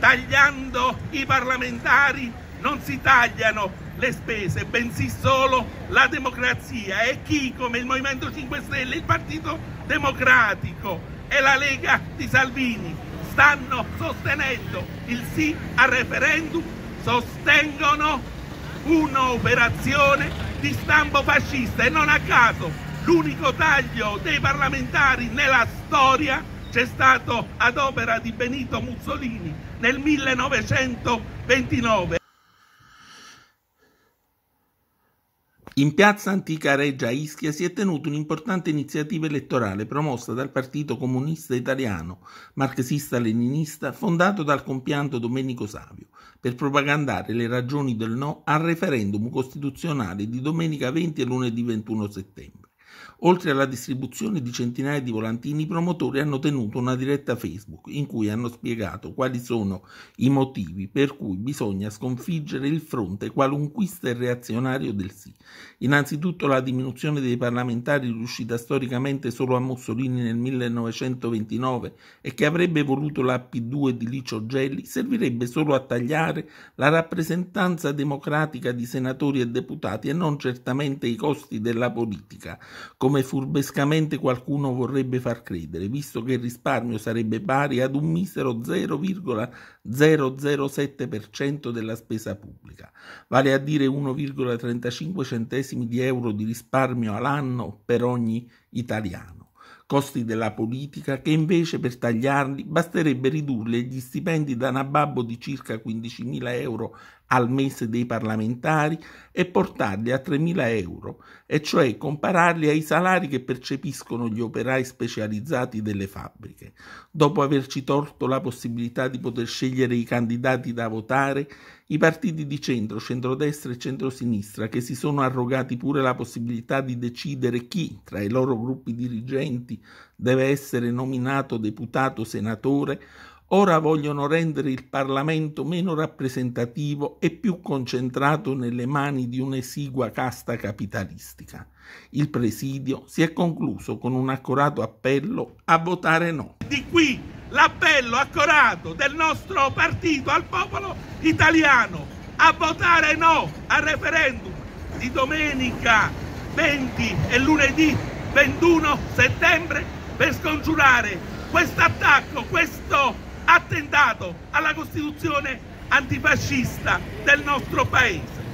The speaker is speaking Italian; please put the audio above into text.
Tagliando i parlamentari non si tagliano le spese, bensì solo la democrazia e chi come il Movimento 5 Stelle, il Partito Democratico e la Lega di Salvini stanno sostenendo il sì al referendum, sostengono un'operazione di stampo fascista e non a caso l'unico taglio dei parlamentari nella storia c'è stato ad opera di Benito Mussolini nel 1929. In piazza Antica Reggia Ischia si è tenuta un'importante iniziativa elettorale promossa dal Partito Comunista Italiano, marxista-leninista, fondato dal compianto Domenico Savio, per propagandare le ragioni del no al referendum costituzionale di domenica 20 e lunedì 21 settembre. Oltre alla distribuzione di centinaia di volantini, i promotori hanno tenuto una diretta Facebook in cui hanno spiegato quali sono i motivi per cui bisogna sconfiggere il fronte qualunquista e reazionario del sì. Innanzitutto la diminuzione dei parlamentari riuscita storicamente solo a Mussolini nel 1929 e che avrebbe voluto la P2 di Licio Gelli servirebbe solo a tagliare la rappresentanza democratica di senatori e deputati e non certamente i costi della politica come furbescamente qualcuno vorrebbe far credere, visto che il risparmio sarebbe pari ad un misero 0,007% della spesa pubblica, vale a dire 1,35 centesimi di euro di risparmio all'anno per ogni italiano costi della politica che invece per tagliarli basterebbe ridurli gli stipendi da nababbo di circa 15.000 euro al mese dei parlamentari e portarli a 3.000 euro, e cioè compararli ai salari che percepiscono gli operai specializzati delle fabbriche. Dopo averci tolto la possibilità di poter scegliere i candidati da votare, i partiti di centro, centrodestra e centrosinistra, che si sono arrogati pure la possibilità di decidere chi, tra i loro gruppi dirigenti, deve essere nominato deputato senatore, ora vogliono rendere il Parlamento meno rappresentativo e più concentrato nelle mani di un'esigua casta capitalistica. Il presidio si è concluso con un accorato appello a votare no. Di qui l'appello accorato del nostro partito al popolo italiano a votare no al referendum di domenica 20 e lunedì 21 settembre per scongiurare questo attacco, questo attentato alla Costituzione antifascista del nostro Paese.